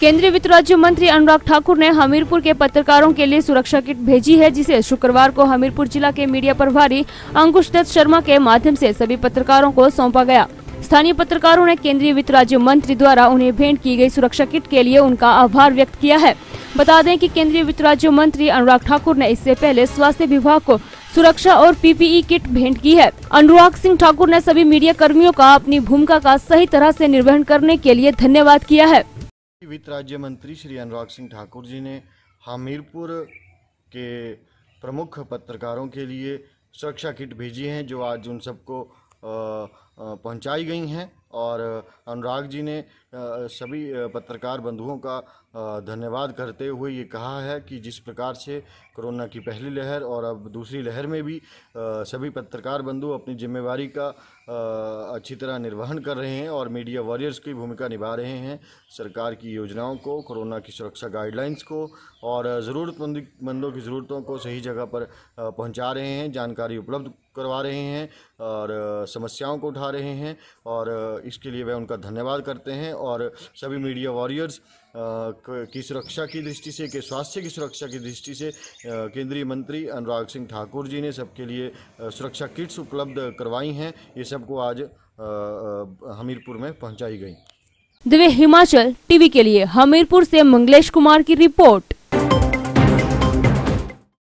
केंद्रीय वित्त राज्य मंत्री अनुराग ठाकुर ने हमीरपुर के पत्रकारों के लिए सुरक्षा किट भेजी है जिसे शुक्रवार को हमीरपुर जिला के मीडिया प्रभारी अंकुश दत्त शर्मा के माध्यम से सभी पत्रकारों को सौंपा गया स्थानीय पत्रकारों ने केंद्रीय वित्त राज्य मंत्री द्वारा उन्हें भेंट की गई सुरक्षा किट के लिए उनका आभार व्यक्त किया है बता दें की केंद्रीय वित्त राज्य मंत्री अनुराग ठाकुर ने इससे पहले स्वास्थ्य विभाग को सुरक्षा और पीपीई किट भेंट की है अनुराग सिंह ठाकुर ने सभी मीडिया कर्मियों का अपनी भूमिका का सही तरह से निर्वहन करने के लिए धन्यवाद किया है वित्त राज्य मंत्री श्री अनुराग सिंह ठाकुर जी ने हमीरपुर के प्रमुख पत्रकारों के लिए सुरक्षा किट भेजी हैं जो आज उन सबको पहुंचाई गई हैं और अनुराग जी ने सभी पत्रकार बंधुओं का धन्यवाद करते हुए ये कहा है कि जिस प्रकार से कोरोना की पहली लहर और अब दूसरी लहर में भी सभी पत्रकार बंधु अपनी जिम्मेवारी का अच्छी तरह निर्वहन कर रहे हैं और मीडिया वॉरियर्स की भूमिका निभा रहे हैं सरकार की योजनाओं को कोरोना की सुरक्षा गाइडलाइंस को और मंदों की ज़रूरतों को सही जगह पर पहुंचा रहे हैं जानकारी उपलब्ध करवा रहे हैं और समस्याओं को उठा रहे हैं और इसके लिए वह उनका धन्यवाद करते हैं और सभी मीडिया वॉरियर्स की सुरक्षा की दृष्टि से के स्वास्थ्य की सुरक्षा की दृष्टि से केंद्रीय मंत्री अनुराग सिंह ठाकुर जी ने सबके लिए सुरक्षा किट्स उपलब्ध करवाई हैं ये सबको आज हमीरपुर में पहुंचाई गई दिव्य हिमाचल टीवी के लिए हमीरपुर से मंगलेश कुमार की रिपोर्ट